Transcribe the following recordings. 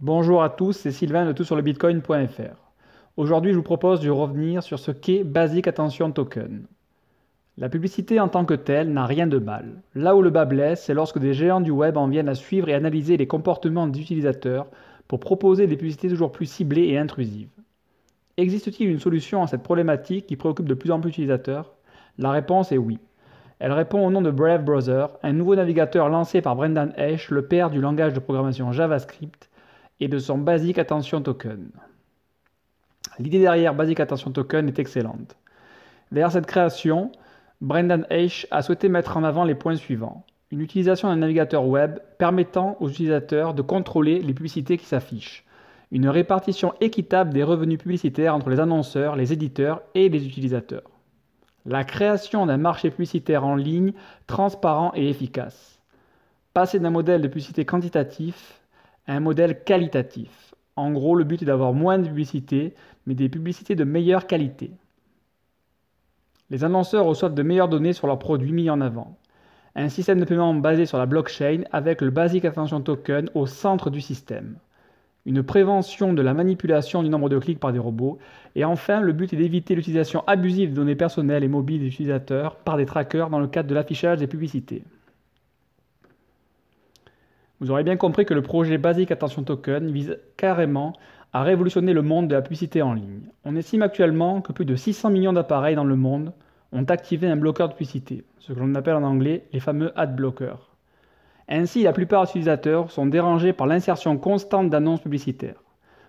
Bonjour à tous, c'est Sylvain de tout sur le bitcoin.fr. Aujourd'hui, je vous propose de revenir sur ce qu'est Basic Attention Token. La publicité en tant que telle n'a rien de mal. Là où le bas blesse, c'est lorsque des géants du web en viennent à suivre et analyser les comportements des utilisateurs pour proposer des publicités toujours plus ciblées et intrusives. Existe-t-il une solution à cette problématique qui préoccupe de plus en plus d'utilisateurs La réponse est oui. Elle répond au nom de Brave Browser, un nouveau navigateur lancé par Brendan Esch, le père du langage de programmation JavaScript, et de son Basic Attention Token. L'idée derrière Basic Attention Token est excellente. Derrière cette création, Brendan H a souhaité mettre en avant les points suivants. Une utilisation d'un navigateur web permettant aux utilisateurs de contrôler les publicités qui s'affichent. Une répartition équitable des revenus publicitaires entre les annonceurs, les éditeurs et les utilisateurs. La création d'un marché publicitaire en ligne transparent et efficace. Passer d'un modèle de publicité quantitatif un modèle qualitatif. En gros, le but est d'avoir moins de publicités, mais des publicités de meilleure qualité. Les annonceurs reçoivent de meilleures données sur leurs produits mis en avant. Un système de paiement basé sur la blockchain avec le Basic Attention Token au centre du système. Une prévention de la manipulation du nombre de clics par des robots. Et enfin, le but est d'éviter l'utilisation abusive de données personnelles et mobiles des utilisateurs par des trackers dans le cadre de l'affichage des publicités. Vous aurez bien compris que le projet Basic Attention Token vise carrément à révolutionner le monde de la publicité en ligne. On estime actuellement que plus de 600 millions d'appareils dans le monde ont activé un bloqueur de publicité, ce que l'on appelle en anglais les fameux ad blockers. Ainsi, la plupart des utilisateurs sont dérangés par l'insertion constante d'annonces publicitaires.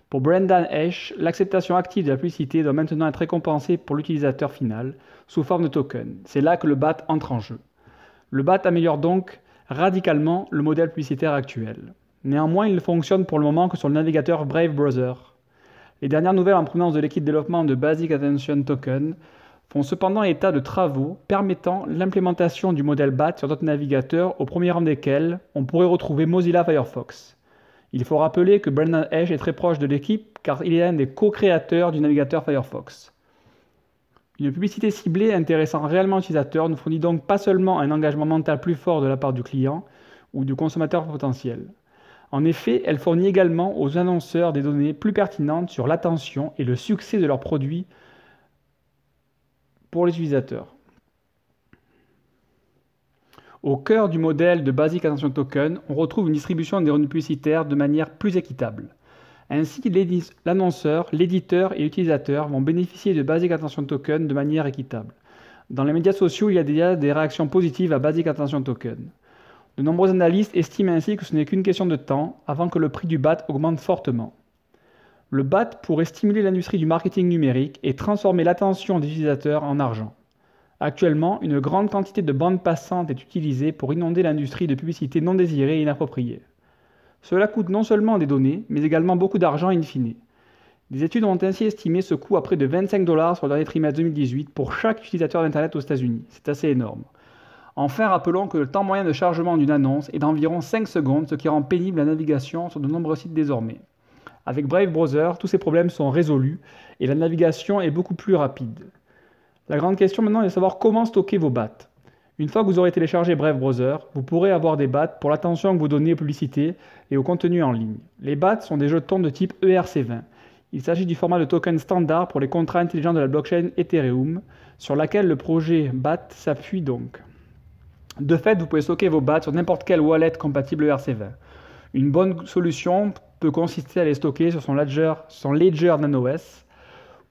Pour Brendan Esch, l'acceptation active de la publicité doit maintenant être récompensée pour l'utilisateur final sous forme de token. C'est là que le BAT entre en jeu. Le BAT améliore donc radicalement le modèle publicitaire actuel. Néanmoins, il ne fonctionne pour le moment que sur le navigateur Brave Browser. Les dernières nouvelles en provenance de l'équipe de développement de Basic Attention Token font cependant état de travaux permettant l'implémentation du modèle BAT sur d'autres navigateurs, au premier rang desquels on pourrait retrouver Mozilla Firefox. Il faut rappeler que Brendan Edge est très proche de l'équipe car il est l'un des co-créateurs du navigateur Firefox. Une publicité ciblée intéressant réellement l'utilisateur ne fournit donc pas seulement un engagement mental plus fort de la part du client ou du consommateur potentiel. En effet, elle fournit également aux annonceurs des données plus pertinentes sur l'attention et le succès de leurs produits pour les utilisateurs. Au cœur du modèle de Basic Attention Token, on retrouve une distribution des revenus publicitaires de manière plus équitable. Ainsi, l'annonceur, l'éditeur et l'utilisateur vont bénéficier de Basic Attention Token de manière équitable. Dans les médias sociaux, il y a déjà des réactions positives à Basic Attention Token. De nombreux analystes estiment ainsi que ce n'est qu'une question de temps avant que le prix du BAT augmente fortement. Le BAT pourrait stimuler l'industrie du marketing numérique et transformer l'attention des utilisateurs en argent. Actuellement, une grande quantité de bandes passantes est utilisée pour inonder l'industrie de publicités non désirées et inappropriées. Cela coûte non seulement des données, mais également beaucoup d'argent in fine. Des études ont ainsi estimé ce coût à près de 25 dollars sur le dernier trimestre 2018 pour chaque utilisateur d'Internet aux États-Unis. C'est assez énorme. Enfin, rappelons que le temps moyen de chargement d'une annonce est d'environ 5 secondes, ce qui rend pénible la navigation sur de nombreux sites désormais. Avec Brave Browser, tous ces problèmes sont résolus et la navigation est beaucoup plus rapide. La grande question maintenant est de savoir comment stocker vos BATs. Une fois que vous aurez téléchargé Brave Browser, vous pourrez avoir des BAT pour l'attention que vous donnez aux publicités et aux contenus en ligne. Les BAT sont des jetons de type ERC20. Il s'agit du format de token standard pour les contrats intelligents de la blockchain Ethereum, sur laquelle le projet BAT s'appuie donc. De fait, vous pouvez stocker vos BAT sur n'importe quelle wallet compatible ERC20. Une bonne solution peut consister à les stocker sur son Ledger, son Ledger S.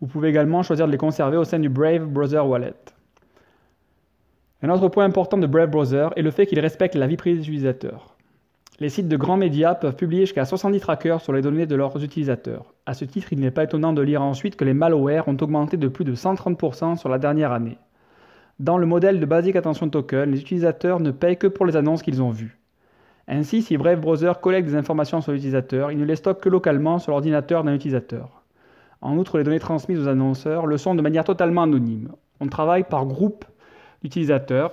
Vous pouvez également choisir de les conserver au sein du Brave Browser Wallet. Un autre point important de Brave Browser est le fait qu'il respecte la vie privée des utilisateurs. Les sites de grands médias peuvent publier jusqu'à 70 trackers sur les données de leurs utilisateurs. À ce titre, il n'est pas étonnant de lire ensuite que les malwares ont augmenté de plus de 130% sur la dernière année. Dans le modèle de Basic Attention Token, les utilisateurs ne payent que pour les annonces qu'ils ont vues. Ainsi, si Brave Browser collecte des informations sur l'utilisateur, il ne les stocke que localement sur l'ordinateur d'un utilisateur. En outre, les données transmises aux annonceurs le sont de manière totalement anonyme. On travaille par groupe utilisateurs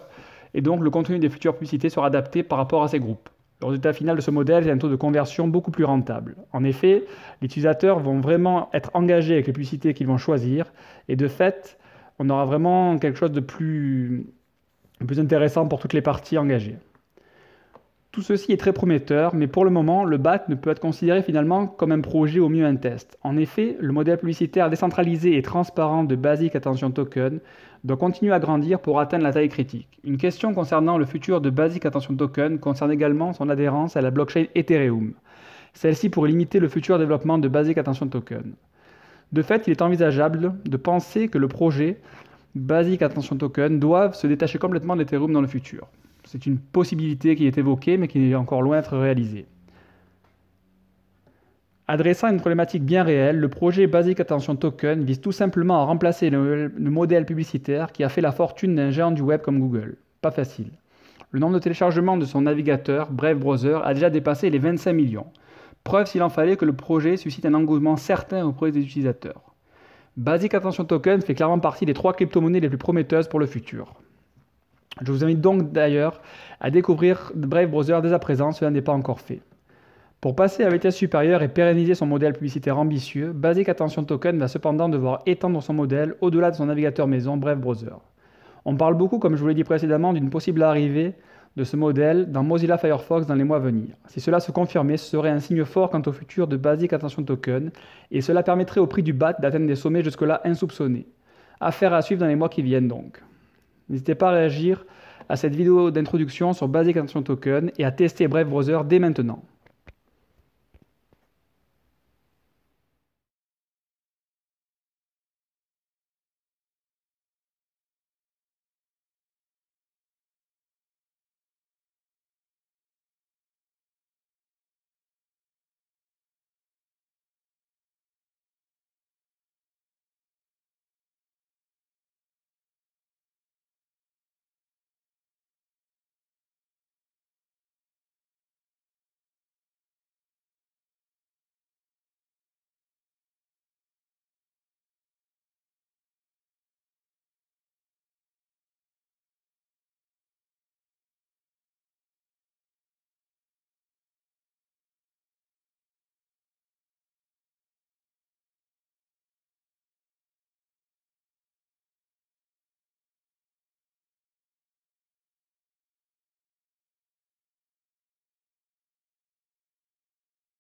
et donc le contenu des futures publicités sera adapté par rapport à ces groupes. Le résultat final de ce modèle est un taux de conversion beaucoup plus rentable. En effet, les utilisateurs vont vraiment être engagés avec les publicités qu'ils vont choisir, et de fait, on aura vraiment quelque chose de plus, de plus intéressant pour toutes les parties engagées. Tout ceci est très prometteur, mais pour le moment, le BAT ne peut être considéré finalement comme un projet au mieux un test. En effet, le modèle publicitaire décentralisé et transparent de Basic Attention Token doit continuer à grandir pour atteindre la taille critique. Une question concernant le futur de Basic Attention Token concerne également son adhérence à la blockchain Ethereum. Celle-ci pourrait limiter le futur développement de Basic Attention Token. De fait, il est envisageable de penser que le projet Basic Attention Token doit se détacher complètement d'Ethereum dans le futur. C'est une possibilité qui est évoquée, mais qui est encore loin d'être réalisée. Adressant une problématique bien réelle, le projet Basic Attention Token vise tout simplement à remplacer le, modèle publicitaire qui a fait la fortune d'un géant du web comme Google. Pas facile. Le nombre de téléchargements de son navigateur, Brave Browser, a déjà dépassé les 25 millions. Preuve s'il en fallait que le projet suscite un engouement certain auprès des utilisateurs. Basic Attention Token fait clairement partie des trois crypto-monnaies les plus prometteuses pour le futur. Je vous invite donc d'ailleurs à découvrir Brave Browser dès à présent, cela n'est pas encore fait. Pour passer à vitesse supérieure et pérenniser son modèle publicitaire ambitieux, Basic Attention Token va cependant devoir étendre son modèle au-delà de son navigateur maison Brave Browser. On parle beaucoup, comme je vous l'ai dit précédemment, d'une possible arrivée de ce modèle dans Mozilla Firefox dans les mois à venir. Si cela se confirmait, ce serait un signe fort quant au futur de Basic Attention Token, et cela permettrait au prix du BAT d'atteindre des sommets jusque-là insoupçonnés. Affaire à suivre dans les mois qui viennent donc. N'hésitez pas à réagir à cette vidéo d'introduction sur Basic Attention Token et à tester Brave Browser dès maintenant.